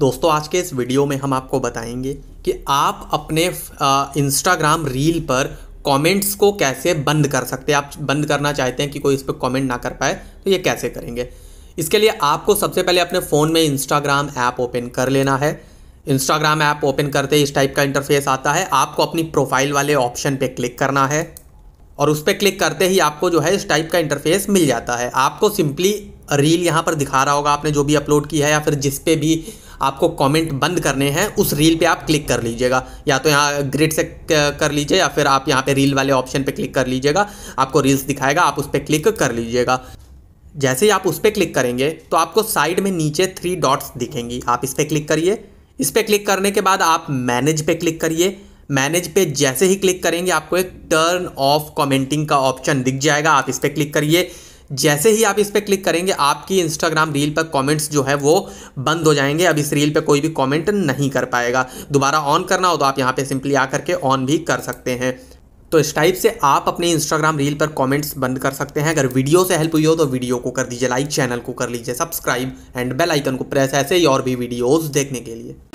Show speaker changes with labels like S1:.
S1: दोस्तों आज के इस वीडियो में हम आपको बताएंगे कि आप अपने इंस्टाग्राम रील पर कमेंट्स को कैसे बंद कर सकते हैं आप बंद करना चाहते हैं कि कोई इस पर कॉमेंट ना कर पाए तो ये कैसे करेंगे इसके लिए आपको सबसे पहले अपने फ़ोन में इंस्टाग्राम ऐप ओपन कर लेना है इंस्टाग्राम ऐप ओपन करते ही इस टाइप का इंटरफेस आता है आपको अपनी प्रोफाइल वाले ऑप्शन पर क्लिक करना है और उस पर क्लिक करते ही आपको जो है इस टाइप का इंटरफेस मिल जाता है आपको सिंपली रील यहाँ पर दिखा रहा होगा आपने जो भी अपलोड किया है या फिर जिस पे भी आपको कमेंट बंद करने हैं उस रील पे आप क्लिक कर लीजिएगा या तो यहाँ ग्रिड से कर लीजिए या फिर आप यहाँ पे रील वाले ऑप्शन पे क्लिक कर लीजिएगा आपको रील्स दिखाएगा आप उस पर क्लिक कर लीजिएगा जैसे ही आप उस पर क्लिक करेंगे तो आपको साइड में नीचे थ्री डॉट्स दिखेंगी आप इस पर क्लिक करिए इस पर क्लिक करने के बाद आप मैनेज पे क्लिक करिए मैनेज पे जैसे ही क्लिक करेंगे आपको एक टर्न ऑफ कमेंटिंग का ऑप्शन दिख जाएगा आप इस पर क्लिक करिए जैसे ही आप इस पर क्लिक करेंगे आपकी इंस्टाग्राम रील पर कमेंट्स जो है वो बंद हो जाएंगे अब इस रील पे कोई भी कमेंट नहीं कर पाएगा दोबारा ऑन करना हो तो आप यहाँ पे सिंपली आकर के ऑन भी कर सकते हैं तो इस टाइप से आप अपने इंस्टाग्राम रील पर कमेंट्स बंद कर सकते हैं अगर वीडियो से हेल्प हुई हो तो वीडियो को कर दीजिए लाइक चैनल को कर लीजिए सब्सक्राइब एंड बेल आइकन को प्रेस ऐसे ही और भी वीडियोज़ देखने के लिए